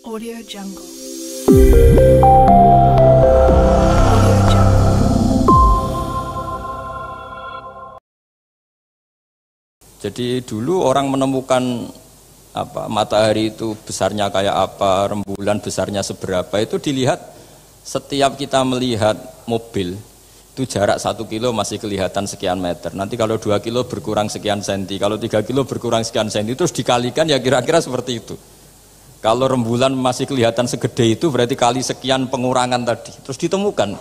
Audio Jungle. Jadi dulu orang menemukan apa matahari itu besarnya kayak apa, rembulan besarnya seberapa itu dilihat setiap kita melihat mobil itu jarak satu kilo masih kelihatan sekian meter. Nanti kalau dua kilo berkurang sekian senti, kalau tiga kilo berkurang sekian senti, terus dikalikan ya kira-kira seperti itu. Kalau rembulan masih kelihatan segede itu berarti kali sekian pengurangan tadi. Terus ditemukan.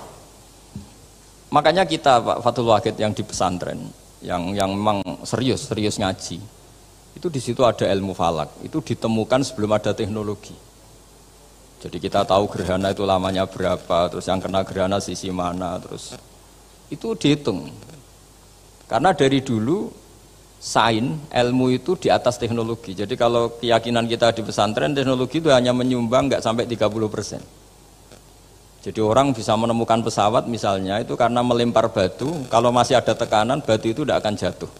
Makanya kita Pak Fatul Wahid yang di pesantren, yang yang memang serius serius ngaji, itu di situ ada ilmu falak. Itu ditemukan sebelum ada teknologi. Jadi kita tahu gerhana itu lamanya berapa, terus yang kena gerhana sisi mana, terus itu dihitung. Karena dari dulu sain, ilmu itu di atas teknologi. Jadi kalau keyakinan kita di pesantren, teknologi itu hanya menyumbang nggak sampai 30 persen. Jadi orang bisa menemukan pesawat misalnya itu karena melempar batu, kalau masih ada tekanan batu itu tidak akan jatuh.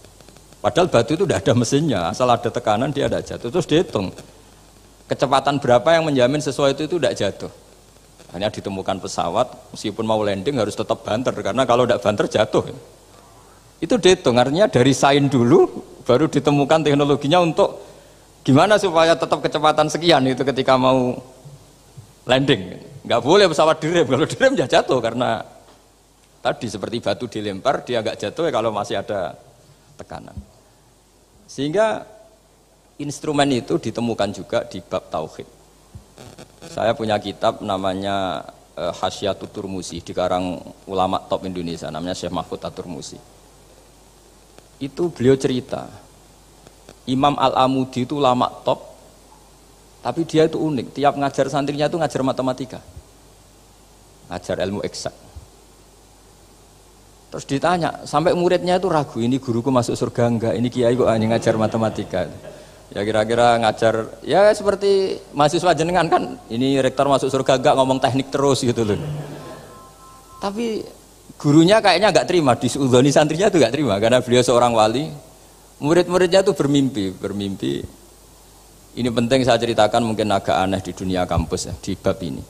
Padahal batu itu tidak ada mesinnya, asal ada tekanan dia tidak jatuh. Terus dihitung kecepatan berapa yang menjamin sesuai itu tidak jatuh. Hanya ditemukan pesawat, meskipun mau landing harus tetap banter karena kalau tidak banter jatuh. Itu dihitung, artinya dari sains dulu baru ditemukan teknologinya untuk gimana supaya tetap kecepatan sekian itu ketika mau landing. Nggak boleh pesawat direm, kalau direm ya jatuh karena tadi seperti batu dilempar dia agak jatuh ya kalau masih ada tekanan. Sehingga instrumen itu ditemukan juga di bab tauhid. Saya punya kitab namanya eh, Hasyatu Turmusi dikarang ulama top Indonesia namanya Syekh Mahfud Turmusi itu beliau cerita Imam Al-Amudi itu lama top tapi dia itu unik tiap ngajar santrinya itu ngajar matematika ngajar ilmu eksak terus ditanya sampai muridnya itu ragu ini guruku masuk surga enggak ini kiai kok hanya ngajar matematika ya kira-kira ngajar ya seperti mahasiswa jenengan kan ini rektor masuk surga enggak ngomong teknik terus gitu loh tapi gurunya kayaknya nggak terima disudoni santrinya tuh nggak terima karena beliau seorang wali murid-muridnya tuh bermimpi bermimpi ini penting saya ceritakan mungkin agak aneh di dunia kampus ya, di bab ini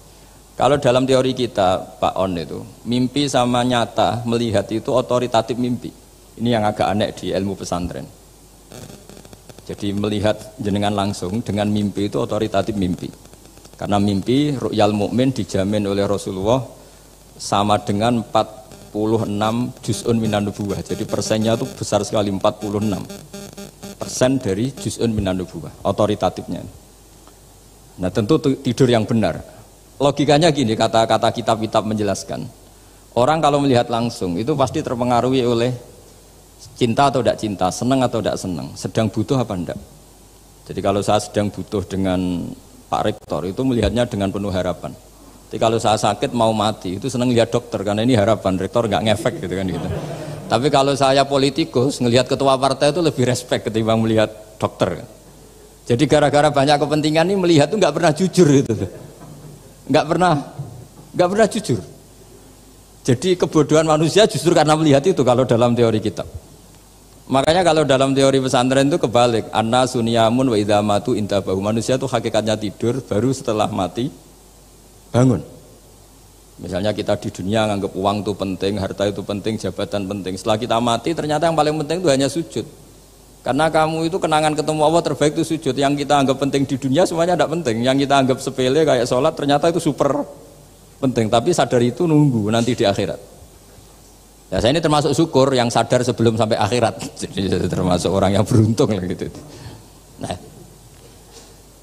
kalau dalam teori kita Pak On itu mimpi sama nyata melihat itu otoritatif mimpi ini yang agak aneh di ilmu pesantren jadi melihat jenengan langsung dengan mimpi itu otoritatif mimpi karena mimpi ru'yal mukmin dijamin oleh Rasulullah sama dengan empat 46 juz'un minan nubuah. Jadi persennya itu besar sekali 46 persen dari juz'un minan nubuah, otoritatifnya. Nah tentu tidur yang benar. Logikanya gini, kata-kata kitab-kitab menjelaskan. Orang kalau melihat langsung itu pasti terpengaruhi oleh cinta atau tidak cinta, senang atau tidak senang, sedang butuh apa tidak. Jadi kalau saya sedang butuh dengan Pak Rektor itu melihatnya dengan penuh harapan jadi kalau saya sakit mau mati, itu seneng lihat dokter karena ini harapan rektor nggak ngefek gitu kan gitu. Tapi kalau saya politikus ngelihat ketua partai itu lebih respect ketimbang melihat dokter. Jadi gara-gara banyak kepentingan ini melihat itu nggak pernah jujur gitu Nggak pernah nggak pernah jujur. Jadi kebodohan manusia justru karena melihat itu kalau dalam teori kita. Makanya kalau dalam teori pesantren itu kebalik. Anna suniamun wa idamatu bahu. Manusia itu hakikatnya tidur, baru setelah mati bangun. Misalnya kita di dunia nganggap uang itu penting, harta itu penting, jabatan penting. Setelah kita mati ternyata yang paling penting itu hanya sujud. Karena kamu itu kenangan ketemu Allah terbaik itu sujud. Yang kita anggap penting di dunia semuanya tidak penting. Yang kita anggap sepele kayak sholat ternyata itu super penting. Tapi sadar itu nunggu nanti di akhirat. Ya saya ini termasuk syukur yang sadar sebelum sampai akhirat. Jadi termasuk orang yang beruntung lah gitu. Nah,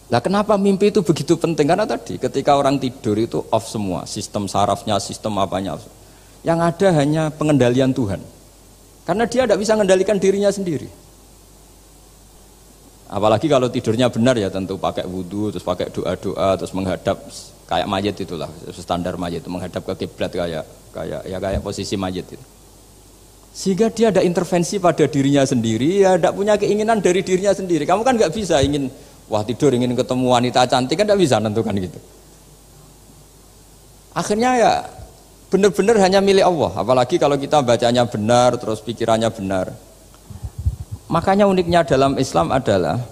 Nah kenapa mimpi itu begitu penting? Karena tadi ketika orang tidur itu off semua, sistem sarafnya, sistem apanya. Yang ada hanya pengendalian Tuhan. Karena dia tidak bisa mengendalikan dirinya sendiri. Apalagi kalau tidurnya benar ya tentu pakai wudhu, terus pakai doa-doa, terus menghadap kayak mayat itulah, standar mayat itu menghadap ke kiblat kayak kayak ya kayak posisi mayat itu. Sehingga dia ada intervensi pada dirinya sendiri, ya tidak punya keinginan dari dirinya sendiri. Kamu kan nggak bisa ingin Wah tidur ingin ketemu wanita cantik kan tidak bisa menentukan gitu. Akhirnya ya benar-benar hanya milik Allah. Apalagi kalau kita bacanya benar, terus pikirannya benar. Makanya uniknya dalam Islam adalah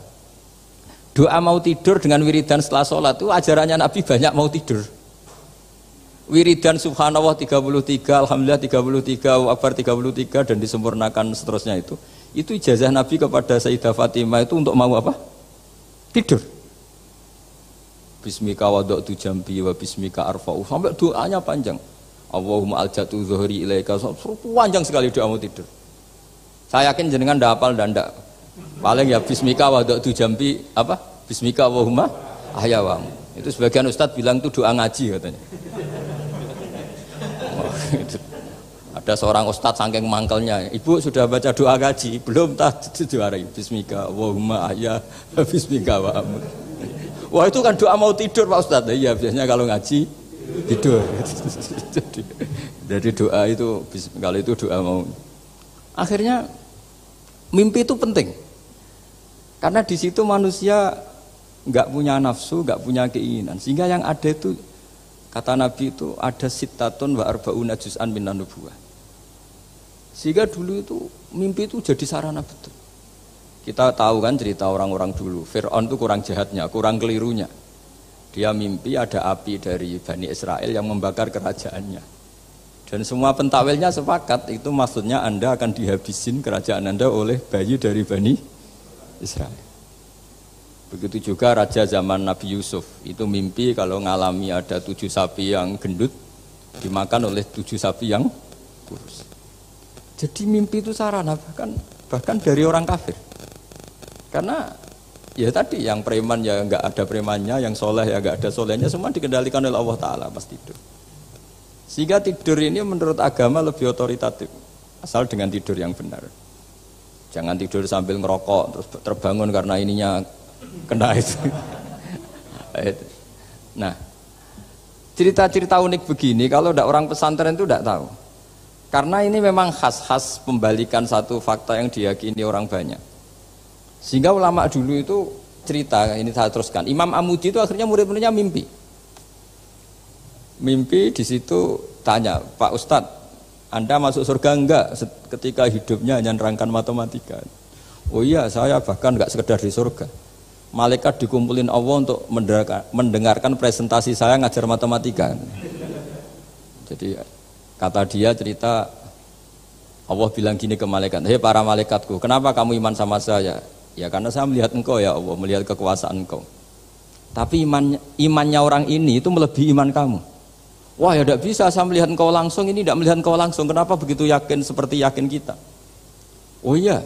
doa mau tidur dengan wiridan setelah sholat itu ajarannya Nabi banyak mau tidur. Wiridan subhanallah 33, alhamdulillah 33, akbar 33 dan disempurnakan seterusnya itu. Itu ijazah Nabi kepada Sayyidah Fatimah itu untuk mau apa? tidur bismika wadok tu jambi wa bismika arfa'u sampai doanya panjang Allahumma aljatu zuhri ilaika panjang sekali doamu tidur saya yakin jenengan tidak hafal dan tidak. paling ya bismika wadok tu jambi apa bismika Allahumma ahyawam itu sebagian ustadz bilang itu doa ngaji katanya oh, gitu. Ada seorang ustadz sangking mangkelnya, ibu sudah baca doa gaji, belum tak juara Bismika, wahumma ya Bismika wa Wah itu kan doa mau tidur Pak Ustadz, ya biasanya kalau ngaji tidur. jadi, jadi doa itu kalau itu doa mau. Akhirnya mimpi itu penting, karena di situ manusia nggak punya nafsu, nggak punya keinginan, sehingga yang ada itu kata Nabi itu ada sitatun wa arbauna juz'an minan nubuah sehingga dulu itu mimpi itu jadi sarana betul. Kita tahu kan cerita orang-orang dulu, Fir'aun itu kurang jahatnya, kurang kelirunya. Dia mimpi ada api dari Bani Israel yang membakar kerajaannya. Dan semua pentakwilnya sepakat, itu maksudnya Anda akan dihabisin kerajaan Anda oleh bayi dari Bani Israel. Begitu juga raja zaman Nabi Yusuf, itu mimpi kalau ngalami ada tujuh sapi yang gendut, dimakan oleh tujuh sapi yang kurus. Jadi mimpi itu sarana bahkan bahkan dari orang kafir. Karena ya tadi yang preman ya nggak ada premannya, yang soleh ya nggak ada solehnya, semua dikendalikan oleh Allah Taala pas tidur. Sehingga tidur ini menurut agama lebih otoritatif, asal dengan tidur yang benar. Jangan tidur sambil ngerokok terus terbangun karena ininya kena itu. Nah, nah, cerita-cerita unik begini kalau ada orang pesantren itu tidak tahu. Karena ini memang khas-khas pembalikan satu fakta yang diyakini orang banyak. Sehingga ulama dulu itu cerita, ini saya teruskan. Imam Amudi itu akhirnya murid-muridnya mimpi. Mimpi di situ tanya, Pak Ustadz, anda masuk surga enggak ketika hidupnya hanya nerangkan matematika? Oh iya, saya bahkan enggak sekedar di surga. Malaikat dikumpulin Allah untuk mendengarkan presentasi saya ngajar matematika. Jadi Kata dia cerita Allah bilang gini ke malaikat, "Hei para malaikatku, kenapa kamu iman sama saya?" Ya karena saya melihat engkau ya Allah, melihat kekuasaan engkau. Tapi iman imannya orang ini itu melebihi iman kamu. Wah ya tidak bisa saya melihat engkau langsung ini tidak melihat engkau langsung. Kenapa begitu yakin seperti yakin kita? Oh iya.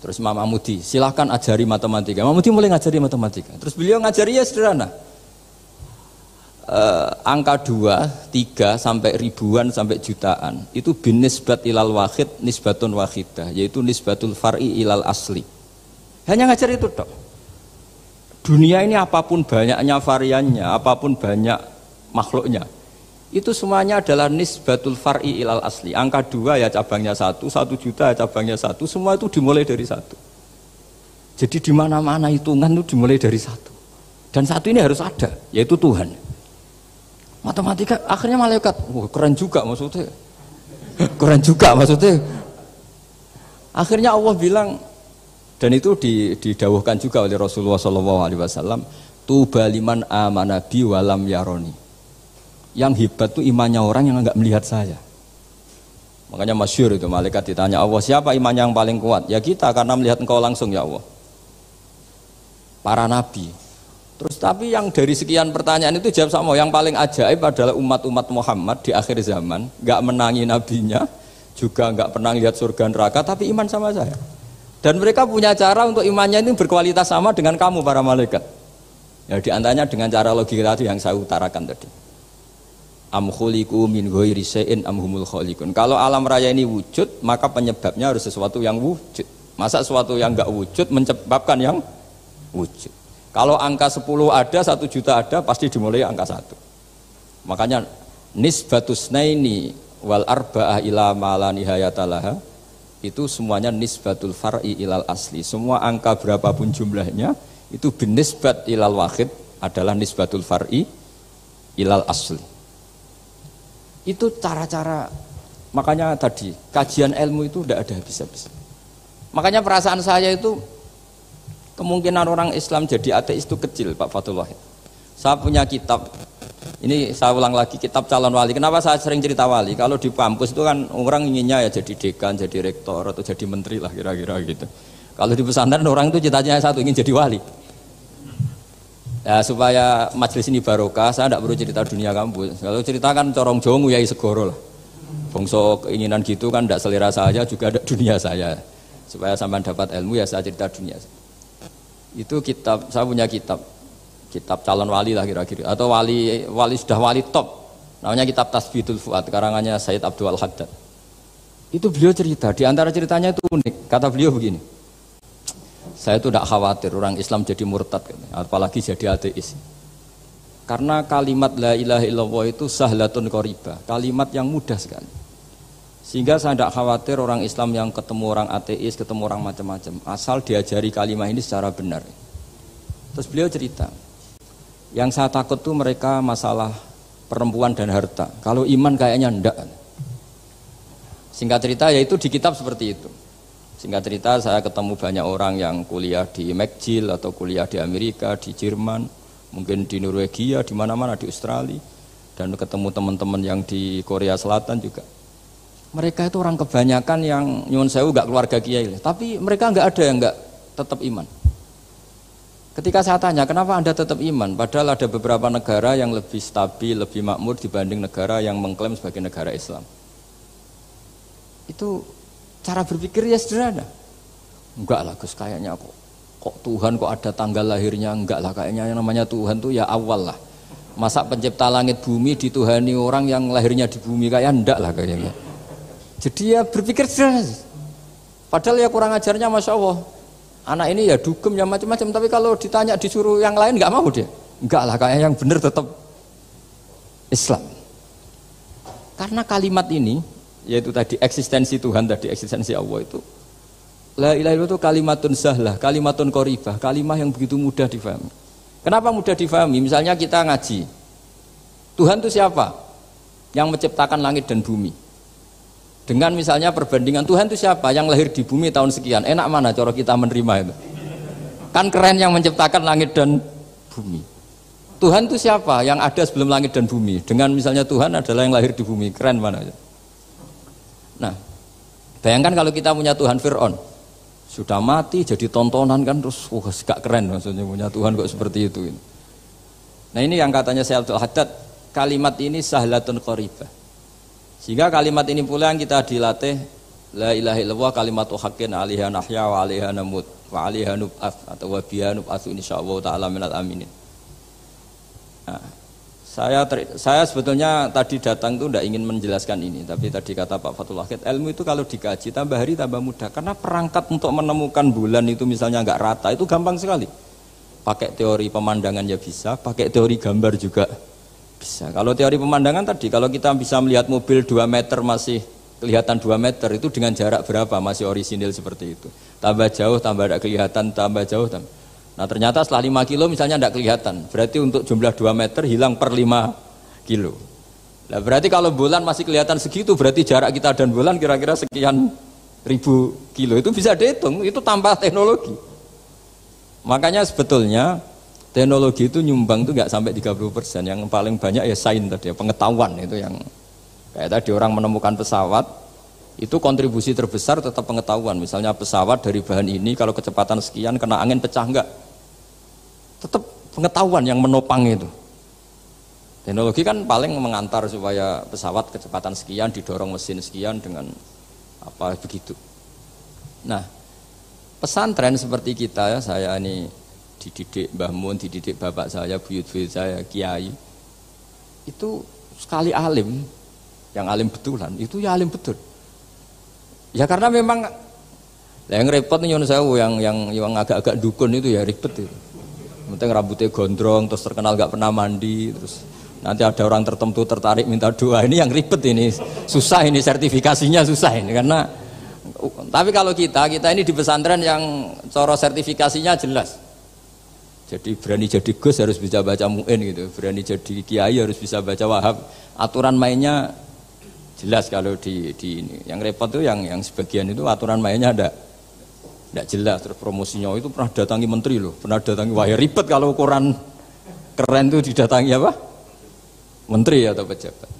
Terus Mama Mudi silahkan ajari matematika. Mama Mudi mulai ngajari matematika. Terus beliau ngajari ya sederhana eh, angka 2, 3 sampai ribuan sampai jutaan itu bin nisbat ilal wahid nisbatun wahidah yaitu nisbatul far'i ilal asli hanya ngajar itu dok dunia ini apapun banyaknya variannya apapun banyak makhluknya itu semuanya adalah nisbatul far'i ilal asli angka 2 ya cabangnya satu satu juta ya cabangnya satu semua itu dimulai dari satu jadi di mana mana hitungan itu dimulai dari satu dan satu ini harus ada yaitu Tuhan matematika akhirnya malaikat wah keren juga maksudnya keren juga maksudnya akhirnya Allah bilang dan itu didawuhkan juga oleh Rasulullah SAW, Alaihi Wasallam tubaliman amanabi walam yaroni yang hebat tuh imannya orang yang nggak melihat saya makanya masyur itu malaikat ditanya Allah siapa imannya yang paling kuat ya kita karena melihat engkau langsung ya Allah para nabi Terus tapi yang dari sekian pertanyaan itu jawab sama yang paling ajaib adalah umat-umat Muhammad di akhir zaman nggak menangi nabinya juga nggak pernah lihat surga neraka tapi iman sama saya dan mereka punya cara untuk imannya ini berkualitas sama dengan kamu para malaikat ya diantaranya dengan cara logika tadi yang saya utarakan tadi am khuliku min ghairi se'in am humul kalau alam raya ini wujud maka penyebabnya harus sesuatu yang wujud masa sesuatu yang nggak wujud menyebabkan yang wujud kalau angka 10 ada, satu juta ada, pasti dimulai angka satu. Makanya nisbatus naini wal arba'ah ila mala nihayatalaha itu semuanya nisbatul far'i ilal asli. Semua angka berapapun jumlahnya itu binisbat ilal wahid adalah nisbatul far'i ilal asli. Itu cara-cara makanya tadi kajian ilmu itu tidak ada habis-habis. Makanya perasaan saya itu Kemungkinan orang Islam jadi ateis itu kecil Pak Fatullah. Saya punya kitab. Ini saya ulang lagi kitab calon wali. Kenapa saya sering cerita wali? Kalau di kampus itu kan orang inginnya ya jadi dekan, jadi rektor atau jadi menteri lah kira-kira gitu. Kalau di pesantren orang itu cita satu ingin jadi wali. Ya, supaya majelis ini barokah, saya tidak perlu cerita dunia kampus. Kalau cerita kan corong jongu ya segoro lah. Bongso keinginan gitu kan tidak selera saya juga ada dunia saya. Supaya sampai dapat ilmu ya saya cerita dunia saya. Itu kitab, saya punya kitab. Kitab calon wali lah kira-kira atau wali wali sudah wali top. Namanya kitab tasbihul Fuad karangannya Said Abdul Haddad. Itu beliau cerita, di antara ceritanya itu unik. Kata beliau begini. Saya itu tidak khawatir orang Islam jadi murtad apalagi jadi ateis. Karena kalimat la ilaha illallah itu sahlatun koriba, kalimat yang mudah sekali sehingga saya tidak khawatir orang Islam yang ketemu orang ateis, ketemu orang macam-macam. Asal diajari kalimat ini secara benar. Terus beliau cerita, yang saya takut tuh mereka masalah perempuan dan harta. Kalau iman kayaknya ndak. Singkat cerita yaitu di kitab seperti itu. Singkat cerita saya ketemu banyak orang yang kuliah di McGill atau kuliah di Amerika, di Jerman, mungkin di Norwegia, di mana-mana di Australia dan ketemu teman-teman yang di Korea Selatan juga mereka itu orang kebanyakan yang nyuwun saya gak keluarga kiai tapi mereka nggak ada yang nggak tetap iman ketika saya tanya kenapa anda tetap iman padahal ada beberapa negara yang lebih stabil lebih makmur dibanding negara yang mengklaim sebagai negara Islam itu cara berpikir ya sederhana enggak lah Gus kayaknya kok kok Tuhan kok ada tanggal lahirnya enggak lah kayaknya yang namanya Tuhan tuh ya awal lah masa pencipta langit bumi dituhani orang yang lahirnya di bumi kayak enggak lah kayaknya jadi ya berpikir sederhana. Padahal ya kurang ajarnya Masya Allah. Anak ini ya dugem ya macam-macam. Tapi kalau ditanya disuruh yang lain nggak mau dia. Enggak lah kayak yang benar tetap Islam. Karena kalimat ini yaitu tadi eksistensi Tuhan tadi eksistensi Allah itu La ilaha itu kalimatun sahlah, kalimatun koribah, kalimat yang begitu mudah difahami. Kenapa mudah difahami? Misalnya kita ngaji. Tuhan itu siapa? Yang menciptakan langit dan bumi. Dengan misalnya perbandingan Tuhan itu siapa yang lahir di bumi tahun sekian. Enak mana cara kita menerima itu? Kan keren yang menciptakan langit dan bumi. Tuhan itu siapa yang ada sebelum langit dan bumi? Dengan misalnya Tuhan adalah yang lahir di bumi. Keren mana? Nah, bayangkan kalau kita punya Tuhan Fir'aun. Sudah mati jadi tontonan kan terus wah gak keren maksudnya punya Tuhan kok seperti itu. Gitu. Nah ini yang katanya saya Abdul Haddad kalimat ini sahlatun qoribah sehingga kalimat ini pula yang kita dilatih La ilaha illallah kalimatu haqqin alihya nahya wa alihya namut wa alihya atau wa biya nub'atsu insyaallah taala minal aminin. Nah, saya saya sebetulnya tadi datang tuh tidak ingin menjelaskan ini, tapi tadi kata Pak Fatul Wahid, ilmu itu kalau dikaji tambah hari tambah mudah karena perangkat untuk menemukan bulan itu misalnya nggak rata itu gampang sekali. Pakai teori pemandangan ya bisa, pakai teori gambar juga bisa. Kalau teori pemandangan tadi, kalau kita bisa melihat mobil 2 meter masih kelihatan 2 meter itu dengan jarak berapa masih orisinil seperti itu. Tambah jauh, tambah tidak kelihatan, tambah jauh. Tambah. Nah ternyata setelah 5 kilo misalnya tidak kelihatan. Berarti untuk jumlah 2 meter hilang per 5 kilo. Nah berarti kalau bulan masih kelihatan segitu, berarti jarak kita dan bulan kira-kira sekian ribu kilo. Itu bisa dihitung, itu tambah teknologi. Makanya sebetulnya teknologi itu nyumbang itu nggak sampai 30 persen yang paling banyak ya sains tadi ya, pengetahuan itu yang kayak tadi orang menemukan pesawat itu kontribusi terbesar tetap pengetahuan misalnya pesawat dari bahan ini kalau kecepatan sekian kena angin pecah enggak tetap pengetahuan yang menopang itu teknologi kan paling mengantar supaya pesawat kecepatan sekian didorong mesin sekian dengan apa begitu nah pesantren seperti kita ya saya ini dididik Mbah Mun, dididik bapak saya, buyut-buyut saya, kiai. Itu sekali alim, yang alim betulan, itu ya alim betul. Ya karena memang yang repot nih saya yang yang yang agak-agak dukun itu ya ribet itu. Ya. Penting rambutnya gondrong, terus terkenal gak pernah mandi, terus nanti ada orang tertentu tertarik minta doa. Ini yang ribet ini, susah ini sertifikasinya susah ini karena tapi kalau kita, kita ini di pesantren yang coro sertifikasinya jelas. Jadi berani jadi Gus harus bisa baca Mu'in gitu, berani jadi Kiai harus bisa baca Wahab. Aturan mainnya jelas kalau di, di ini. Yang repot tuh yang yang sebagian itu aturan mainnya ada tidak jelas terus promosinya itu pernah datangi menteri loh pernah datangi wah ya ribet kalau ukuran keren itu didatangi apa menteri atau pejabat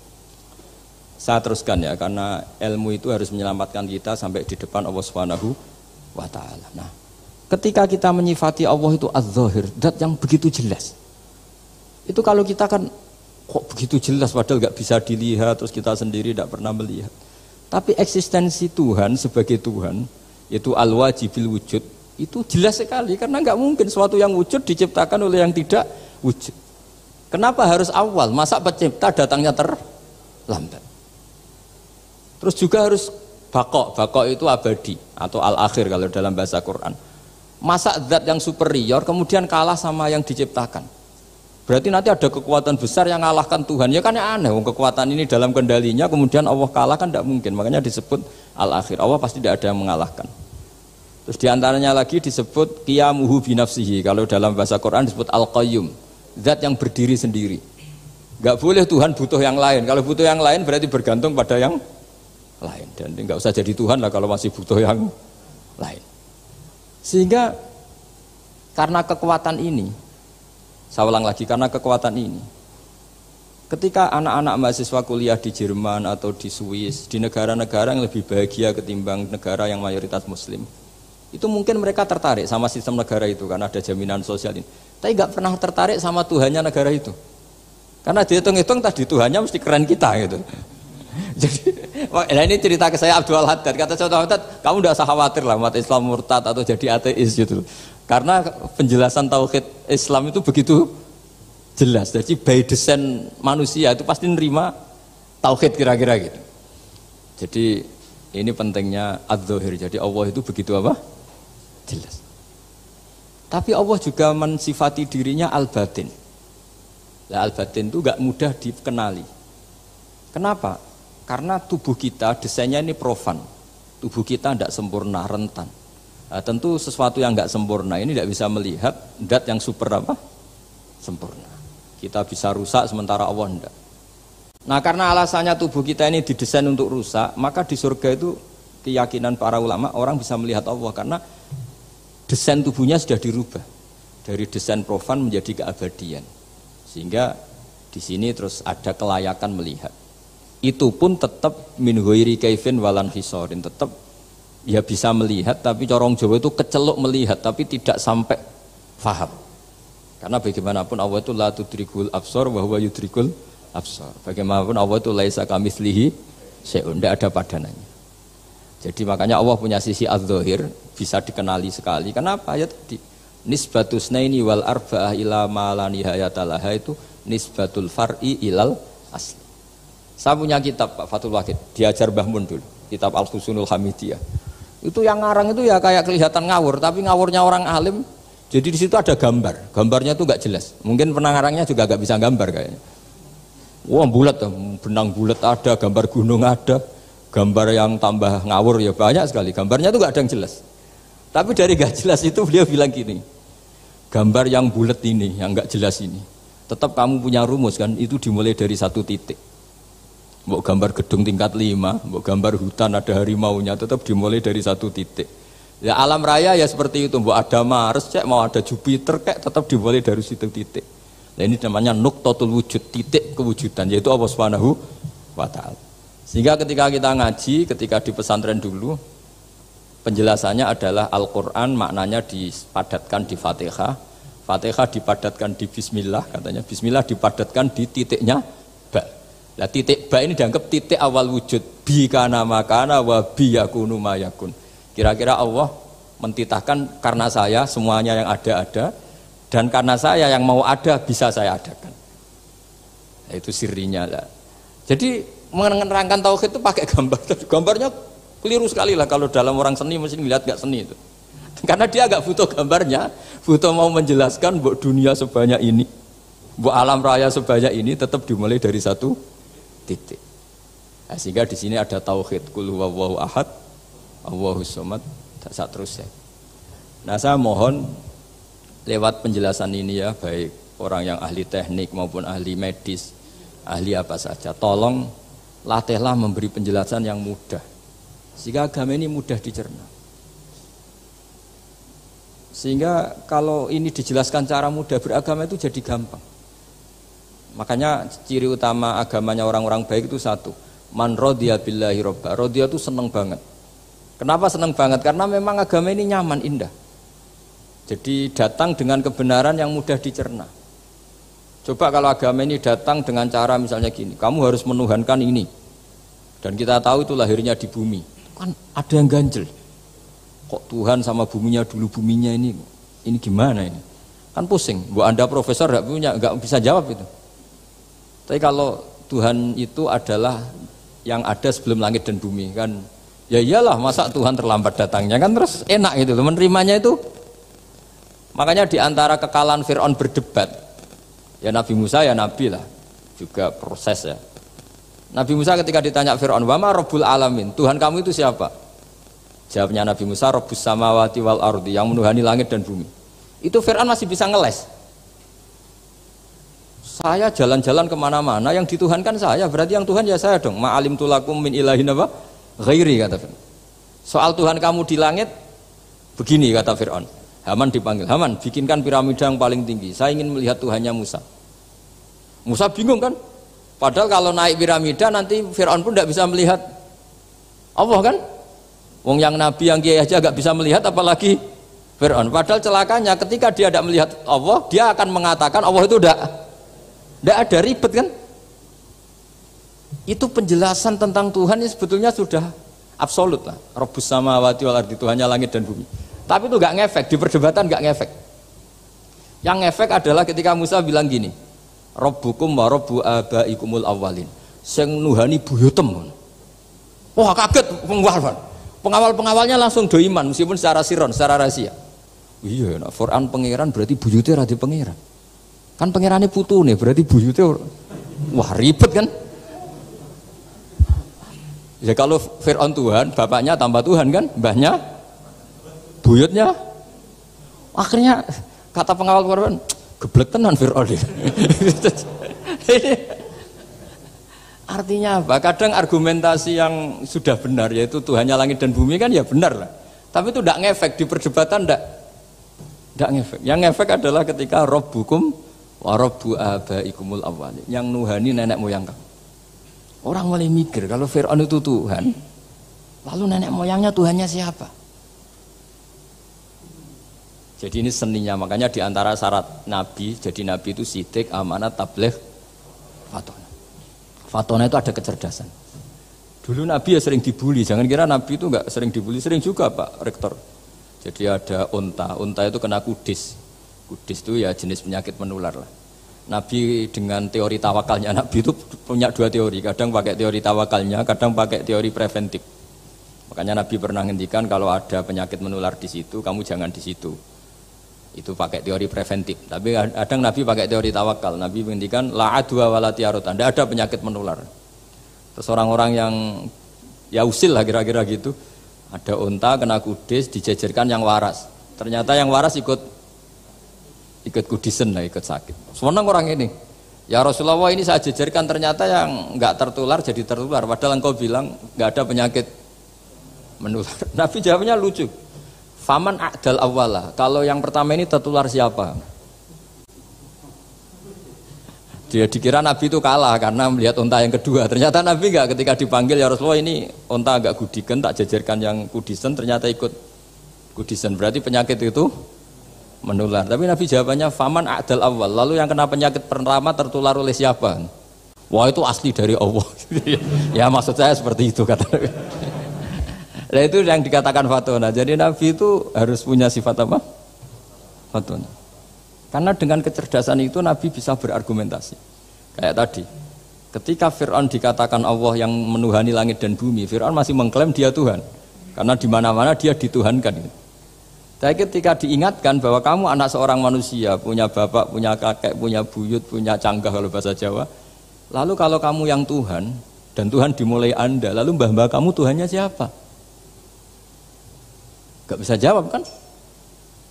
saya teruskan ya karena ilmu itu harus menyelamatkan kita sampai di depan Allah Subhanahu wa nah Ketika kita menyifati Allah itu az-zahir, zat yang begitu jelas. Itu kalau kita kan kok begitu jelas padahal nggak bisa dilihat, terus kita sendiri tidak pernah melihat. Tapi eksistensi Tuhan sebagai Tuhan, itu al-wajibil wujud, itu jelas sekali karena nggak mungkin suatu yang wujud diciptakan oleh yang tidak wujud. Kenapa harus awal? Masa pencipta datangnya terlambat? Terus juga harus bakok, bakok itu abadi atau al-akhir kalau dalam bahasa Quran Masa zat yang superior kemudian kalah sama yang diciptakan? Berarti nanti ada kekuatan besar yang ngalahkan Tuhan. Ya kan ya aneh, wong kekuatan ini dalam kendalinya kemudian Allah kalah kan tidak mungkin. Makanya disebut al-akhir. Allah pasti tidak ada yang mengalahkan. Terus diantaranya lagi disebut qiyamuhu binafsihi. Kalau dalam bahasa Quran disebut al-qayyum. Zat yang berdiri sendiri. Gak boleh Tuhan butuh yang lain. Kalau butuh yang lain berarti bergantung pada yang lain. Dan nggak usah jadi Tuhan lah kalau masih butuh yang lain. Sehingga karena kekuatan ini, saya ulang lagi karena kekuatan ini, Ketika anak-anak mahasiswa kuliah di Jerman atau di Swiss, di negara-negara yang lebih bahagia ketimbang negara yang mayoritas muslim, itu mungkin mereka tertarik sama sistem negara itu karena ada jaminan sosial ini. Tapi nggak pernah tertarik sama Tuhannya negara itu. Karena dihitung-hitung tadi Tuhannya mesti keren kita gitu. Jadi, nah ini cerita ke saya Abdul Haddad. Kata saya Abdul Haddad, kamu tidak usah khawatir lah umat Islam murtad atau jadi ateis gitu. Karena penjelasan tauhid Islam itu begitu jelas. Jadi by design manusia itu pasti nerima tauhid kira-kira gitu. Jadi ini pentingnya adzohir. Jadi Allah itu begitu apa? Jelas. Tapi Allah juga mensifati dirinya al-batin. Nah, al-batin itu gak mudah dikenali. Kenapa? Karena tubuh kita desainnya ini profan. Tubuh kita tidak sempurna, rentan. Nah, tentu sesuatu yang tidak sempurna ini tidak bisa melihat dat yang super apa? Sempurna. Kita bisa rusak sementara Allah tidak. Nah karena alasannya tubuh kita ini didesain untuk rusak, maka di surga itu keyakinan para ulama orang bisa melihat Allah karena desain tubuhnya sudah dirubah dari desain profan menjadi keabadian. Sehingga di sini terus ada kelayakan melihat itu pun tetap min ghairi kaifin walan hisorin tetap ya bisa melihat tapi corong Jawa itu kecelok melihat tapi tidak sampai faham karena bagaimanapun Allah itu la tudrikul absor bahwa yudrikul absor bagaimanapun Allah itu laisa kamislihi syai'un tidak ada padanannya jadi makanya Allah punya sisi al zahir bisa dikenali sekali kenapa ya tadi nisbatus naini wal arba'ah ila ma la itu nisbatul far'i ilal asli saya punya kitab Pak Fatul Wahid, diajar Mbah Mun dulu, kitab Al Husunul Hamidiyah. Itu yang ngarang itu ya kayak kelihatan ngawur, tapi ngawurnya orang alim. Jadi di situ ada gambar, gambarnya itu gak jelas. Mungkin penangarangnya juga gak bisa gambar kayaknya. Wah bulat, benang bulat ada, gambar gunung ada, gambar yang tambah ngawur ya banyak sekali. Gambarnya itu gak ada yang jelas. Tapi dari gak jelas itu beliau bilang gini, gambar yang bulat ini, yang gak jelas ini, tetap kamu punya rumus kan, itu dimulai dari satu titik. Mbok gambar gedung tingkat lima, mbok gambar hutan ada harimau-nya tetap dimulai dari satu titik. Ya alam raya ya seperti itu, mbok ada Mars cek, mau ada Jupiter kek, tetap dimulai dari situ titik. Nah ini namanya nuktotul wujud, titik kewujudan, yaitu Allah Subhanahu wa ta'ala. Sehingga ketika kita ngaji, ketika di pesantren dulu, penjelasannya adalah Al-Quran maknanya dipadatkan di Fatihah, Fatihah dipadatkan di Bismillah, katanya Bismillah dipadatkan di titiknya Nah titik ba ini dianggap titik awal wujud bi kana makana wa bi yakunu mayakun. Kira-kira Allah mentitahkan karena saya semuanya yang ada ada dan karena saya yang mau ada bisa saya adakan. Nah, itu sirinya lah. Jadi menerangkan tauhid itu pakai gambar. Gambarnya keliru sekali lah kalau dalam orang seni mesti melihat gak seni itu. Karena dia agak butuh gambarnya, butuh mau menjelaskan buat dunia sebanyak ini, buat alam raya sebanyak ini tetap dimulai dari satu titik nah, sehingga di sini ada tauhid kul huwallahu ahad Allahu somad dan terus ya nah saya mohon lewat penjelasan ini ya baik orang yang ahli teknik maupun ahli medis ahli apa saja tolong latihlah memberi penjelasan yang mudah sehingga agama ini mudah dicerna sehingga kalau ini dijelaskan cara mudah beragama itu jadi gampang. Makanya ciri utama agamanya orang-orang baik itu satu. Man rodiya billahi robba. Rodiya itu seneng banget. Kenapa seneng banget? Karena memang agama ini nyaman, indah. Jadi datang dengan kebenaran yang mudah dicerna. Coba kalau agama ini datang dengan cara misalnya gini, kamu harus menuhankan ini. Dan kita tahu itu lahirnya di bumi. Kan ada yang ganjel. Kok Tuhan sama buminya dulu buminya ini? Ini gimana ini? Kan pusing. Bu Anda profesor gak punya, nggak bisa jawab itu. Tapi kalau Tuhan itu adalah yang ada sebelum langit dan bumi kan ya iyalah masa Tuhan terlambat datangnya kan terus enak gitu loh menerimanya itu makanya diantara kekalahan Fir'aun berdebat ya Nabi Musa ya Nabi lah juga proses ya Nabi Musa ketika ditanya Fir'aun wama Robul Alamin Tuhan kamu itu siapa jawabnya Nabi Musa robus Samawati wal Ardi yang menuhani langit dan bumi itu Fir'aun masih bisa ngeles saya jalan-jalan kemana-mana, yang dituhankan saya, berarti yang Tuhan ya saya dong. Ma'alim tulakum min ilahin apa? Ghairi kata Fir'aun. Soal Tuhan kamu di langit, begini kata Fir'aun. Haman dipanggil, Haman bikinkan piramida yang paling tinggi. Saya ingin melihat Tuhannya Musa. Musa bingung kan? Padahal kalau naik piramida nanti Fir'aun pun tidak bisa melihat Allah kan? Wong yang Nabi yang kiai aja gak bisa melihat apalagi Fir'aun. Padahal celakanya ketika dia tidak melihat Allah, dia akan mengatakan Allah itu tidak tidak ada ribet kan? Itu penjelasan tentang Tuhan ini sebetulnya sudah absolut lah. Robus sama wati wal ardi Tuhannya langit dan bumi. Tapi itu nggak ngefek di perdebatan nggak ngefek. Yang ngefek adalah ketika Musa bilang gini, Robbukum wa robbu abaikumul awalin. Seng nuhani buyutem. Wah kaget pengawal pengawal pengawalnya langsung doiman meskipun secara siron, secara rahasia. Iya, nah, Quran pangeran berarti buyutnya radi pangeran. Kan pengirani putu nih, berarti buyutnya wah ribet kan? Ya kalau Fir'aun Tuhan, bapaknya tambah Tuhan kan, mbahnya, buyutnya. Akhirnya kata pengawal korban, geblek tenan Fir'aun ya. Artinya apa? Kadang argumentasi yang sudah benar yaitu Tuhannya langit dan bumi kan ya benar lah. Tapi itu tidak ngefek di perdebatan tidak tidak ngefek. Yang ngefek adalah ketika roh hukum Warabu abaikumul awali Yang nuhani nenek moyang kamu Orang mulai mikir kalau Fir'aun itu Tuhan Lalu nenek moyangnya Tuhannya siapa? Jadi ini seninya, makanya diantara syarat Nabi Jadi Nabi itu sitik amanat, tabligh, fatona Fatona itu ada kecerdasan Dulu Nabi ya sering dibully, jangan kira Nabi itu nggak sering dibully, sering juga Pak Rektor. Jadi ada unta, unta itu kena kudis, Kudis itu ya jenis penyakit menular lah. Nabi dengan teori tawakalnya Nabi itu punya dua teori. Kadang pakai teori tawakalnya, kadang pakai teori preventif. Makanya Nabi pernah ngendikan kalau ada penyakit menular di situ, kamu jangan di situ. Itu pakai teori preventif. Tapi kadang Nabi pakai teori tawakal. Nabi mengindikan la adwa tiarutan. Tidak ada penyakit menular. Terus orang-orang yang ya usil lah kira-kira gitu. Ada unta kena kudis dijejerkan yang waras. Ternyata yang waras ikut ikut kudisen lah ikut sakit semuanya orang ini ya Rasulullah ini saya jejerkan ternyata yang nggak tertular jadi tertular padahal engkau bilang nggak ada penyakit menular Nabi jawabnya lucu faman adal awalah kalau yang pertama ini tertular siapa dia dikira Nabi itu kalah karena melihat unta yang kedua. Ternyata Nabi nggak ketika dipanggil ya Rasulullah ini unta agak gudikan tak jajarkan yang kudisen ternyata ikut kudisen. Berarti penyakit itu menular. Tapi Nabi jawabannya faman adal awal. Lalu yang kena penyakit pertama tertular oleh siapa? Wah itu asli dari Allah. ya maksud saya seperti itu kata nah itu yang dikatakan fatona. Jadi Nabi itu harus punya sifat apa? Fatona. Karena dengan kecerdasan itu Nabi bisa berargumentasi. Kayak tadi. Ketika Fir'aun dikatakan Allah yang menuhani langit dan bumi, Fir'aun masih mengklaim dia Tuhan. Karena di mana-mana dia dituhankan. Gitu. Tapi ketika diingatkan bahwa kamu anak seorang manusia, punya bapak, punya kakek, punya buyut, punya canggah kalau bahasa Jawa. Lalu kalau kamu yang Tuhan, dan Tuhan dimulai Anda, lalu mbah-mbah kamu Tuhannya siapa? Gak bisa jawab kan?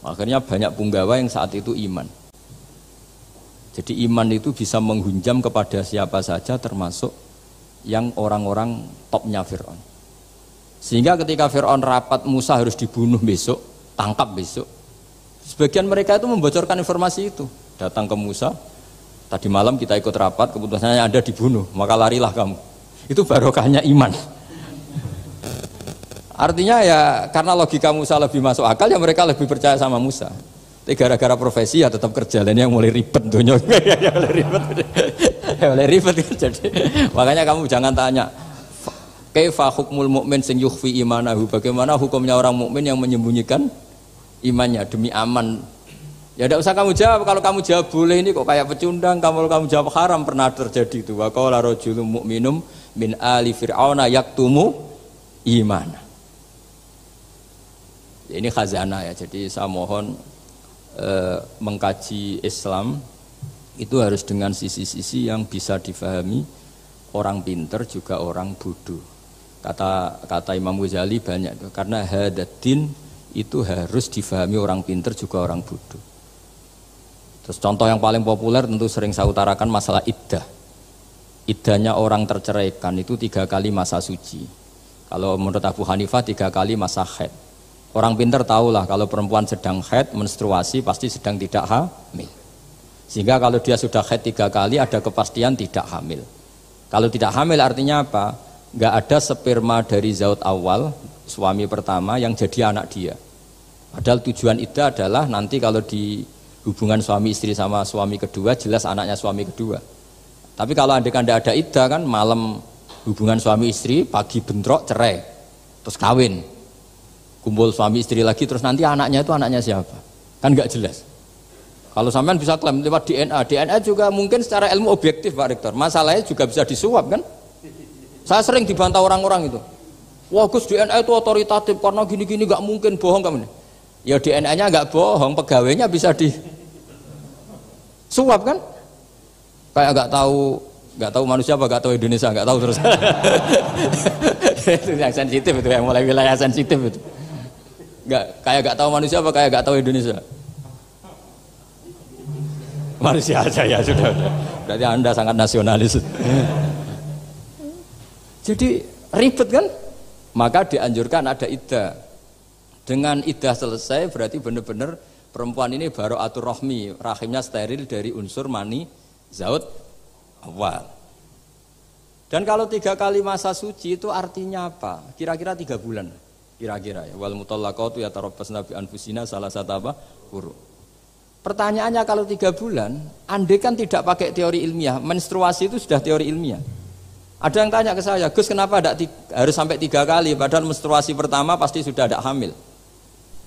Akhirnya banyak punggawa yang saat itu iman. Jadi iman itu bisa menghunjam kepada siapa saja termasuk yang orang-orang topnya Fir'aun. Sehingga ketika Fir'aun rapat Musa harus dibunuh besok, tangkap besok. Sebagian mereka itu membocorkan informasi itu. Datang ke Musa, tadi malam kita ikut rapat, keputusannya ada dibunuh, maka larilah kamu. Itu barokahnya iman. Artinya ya karena logika Musa lebih masuk akal ya mereka lebih percaya sama Musa. Tapi gara-gara profesi ya tetap kerja dan yang mulai ribet dunia ya mulai ribet ya mulai ribet jadi makanya kamu jangan tanya kaifa hukmul mukmin sing yukhfi imanahu bagaimana hukumnya orang mukmin yang menyembunyikan imannya demi aman ya tidak usah kamu jawab kalau kamu jawab boleh ini kok kayak pecundang kalau kamu jawab haram pernah terjadi itu wa laro rajulun mu'minum min ali fir'auna yaktumu iman ya, ini khazanah ya jadi saya mohon eh, mengkaji Islam itu harus dengan sisi-sisi yang bisa difahami orang pinter juga orang bodoh kata kata Imam Ghazali banyak karena hadatin itu harus difahami orang pinter juga orang bodoh. Terus contoh yang paling populer tentu sering saya utarakan masalah iddah. Iddahnya orang terceraikan itu tiga kali masa suci. Kalau menurut Abu Hanifah tiga kali masa haid. Orang pinter tahulah kalau perempuan sedang haid, menstruasi pasti sedang tidak hamil. Sehingga kalau dia sudah haid tiga kali ada kepastian tidak hamil. Kalau tidak hamil artinya apa? Gak ada sperma dari zaut awal suami pertama yang jadi anak dia. Padahal tujuan itu adalah nanti kalau di hubungan suami istri sama suami kedua jelas anaknya suami kedua. Tapi kalau anda kan ada ida kan malam hubungan suami istri pagi bentrok cerai terus kawin kumpul suami istri lagi terus nanti anaknya itu anaknya siapa kan nggak jelas kalau sampean bisa klaim lewat DNA DNA juga mungkin secara ilmu objektif Pak Rektor masalahnya juga bisa disuap kan saya sering dibantah orang-orang itu Wah Gus DNA itu otoritatif karena gini-gini gak mungkin bohong kamu. Ya DNA-nya gak bohong, pegawainya bisa di suap kan? Kayak gak tahu nggak tahu manusia apa gak tahu Indonesia gak tahu terus itu yang sensitif itu yang mulai wilayah sensitif itu Gak kayak gak tahu manusia apa kayak gak tahu Indonesia manusia aja ya sudah. berarti anda sangat nasionalis jadi ribet kan maka dianjurkan ada iddah. Dengan iddah selesai berarti benar-benar perempuan ini baru atur rohmi, rahimnya steril dari unsur mani zaud awal. Dan kalau tiga kali masa suci itu artinya apa? Kira-kira tiga bulan. Kira-kira ya. Wal ya yatarabbas nabi anfusina salah satu apa? Huruf. Pertanyaannya kalau tiga bulan, andai kan tidak pakai teori ilmiah, menstruasi itu sudah teori ilmiah. Ada yang tanya ke saya, Gus kenapa tiga, harus sampai tiga kali? Padahal menstruasi pertama pasti sudah tidak hamil.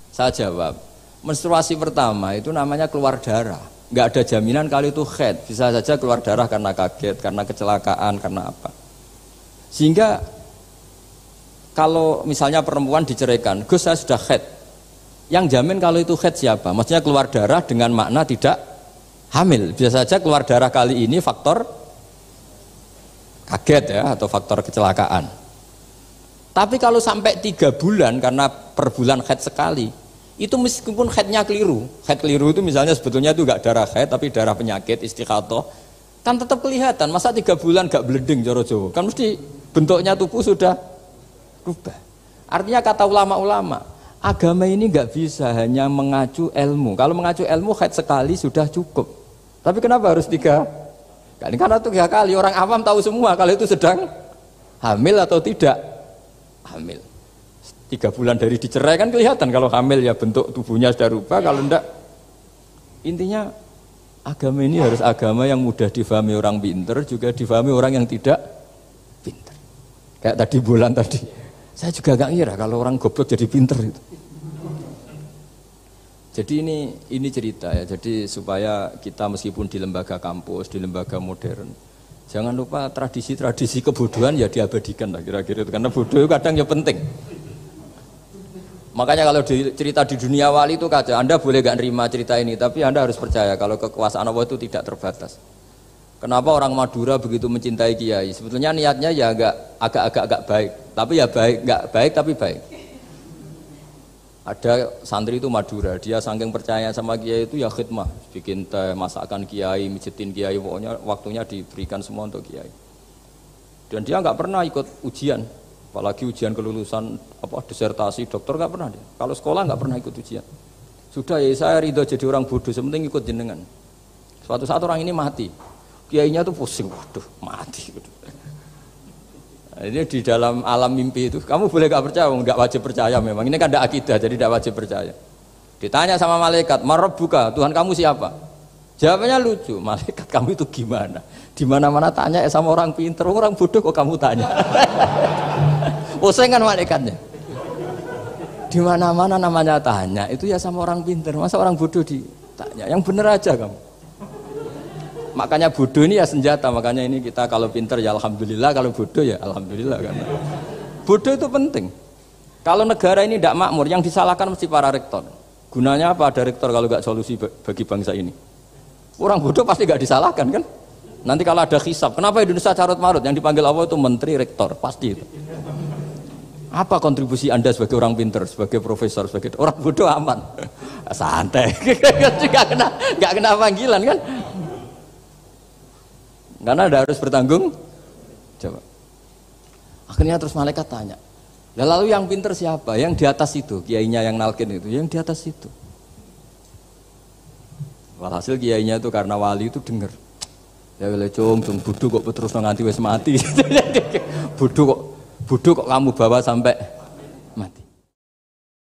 Saya jawab, menstruasi pertama itu namanya keluar darah. Nggak ada jaminan kali itu head. Bisa saja keluar darah karena kaget, karena kecelakaan, karena apa. Sehingga kalau misalnya perempuan diceraikan, Gus saya sudah head. Yang jamin kalau itu head siapa? Maksudnya keluar darah dengan makna tidak hamil. Bisa saja keluar darah kali ini faktor kaget ya atau faktor kecelakaan. Tapi kalau sampai tiga bulan karena per bulan head sekali, itu meskipun headnya keliru, head keliru itu misalnya sebetulnya itu gak darah head tapi darah penyakit istiqato, kan tetap kelihatan. Masa tiga bulan gak beleding joro jowo, kan mesti bentuknya tubuh sudah rubah. Artinya kata ulama-ulama, agama ini gak bisa hanya mengacu ilmu. Kalau mengacu ilmu head sekali sudah cukup. Tapi kenapa harus tiga ini Karena tiga kali orang awam tahu semua kalau itu sedang hamil atau tidak hamil. Tiga bulan dari dicerai kan kelihatan kalau hamil ya bentuk tubuhnya sudah rupa kalau tidak iya. intinya agama ini harus agama yang mudah difahami orang pinter juga difahami orang yang tidak pinter. Kayak tadi bulan tadi, saya juga nggak ngira kalau orang goblok jadi pinter itu. Jadi ini ini cerita ya. Jadi supaya kita meskipun di lembaga kampus, di lembaga modern, jangan lupa tradisi-tradisi kebodohan ya diabadikan lah kira-kira itu. karena bodoh kadang ya penting. Makanya kalau di, cerita di dunia wali itu kacau. Anda boleh gak nerima cerita ini, tapi Anda harus percaya kalau kekuasaan Allah itu tidak terbatas. Kenapa orang Madura begitu mencintai kiai? Sebetulnya niatnya ya agak agak agak, agak baik, tapi ya baik, nggak baik tapi baik ada santri itu Madura, dia saking percaya sama kiai itu ya khidmah, bikin teh, masakan kiai, mijitin kiai, pokoknya waktunya diberikan semua untuk kiai. Dan dia nggak pernah ikut ujian, apalagi ujian kelulusan apa disertasi dokter nggak pernah dia. Kalau sekolah nggak pernah ikut ujian. Sudah ya saya ridho jadi orang bodoh, sementing ikut jenengan. Suatu saat orang ini mati, kiainya tuh pusing, waduh mati. Waduh. Nah, ini di dalam alam mimpi itu kamu boleh gak percaya, gak wajib percaya memang. Ini kan ada akidah, jadi tidak wajib percaya. Ditanya sama malaikat, Marob buka, Tuhan kamu siapa? Jawabannya lucu, malaikat kamu itu gimana? Di mana mana tanya sama orang pinter, orang bodoh kok kamu tanya. Pusing kan malaikatnya. Di mana mana namanya tanya, itu ya sama orang pinter, masa orang bodoh ditanya. Yang bener aja kamu. Makanya bodoh ini ya senjata, makanya ini kita kalau pinter ya alhamdulillah, kalau bodoh ya alhamdulillah karena bodoh itu penting. Kalau negara ini tidak makmur, yang disalahkan mesti para rektor. Gunanya apa ada rektor kalau nggak solusi bagi bangsa ini? Orang bodoh pasti nggak disalahkan kan? Nanti kalau ada hisap, kenapa Indonesia carut marut? Yang dipanggil Allah itu menteri, rektor, pasti itu. Apa kontribusi Anda sebagai orang pinter, sebagai profesor, sebagai orang bodoh aman? Santai, juga kena, nggak kena panggilan kan? Karena ada harus bertanggung jawab. Akhirnya terus malaikat tanya, lalu yang pinter siapa? Yang di atas itu, kiainya yang nalkin itu, yang di atas itu. Walhasil kiainya itu karena wali itu dengar. Ya wele cung, cung budu kok terus nganti wis mati. budu kok budu kok kamu bawa sampai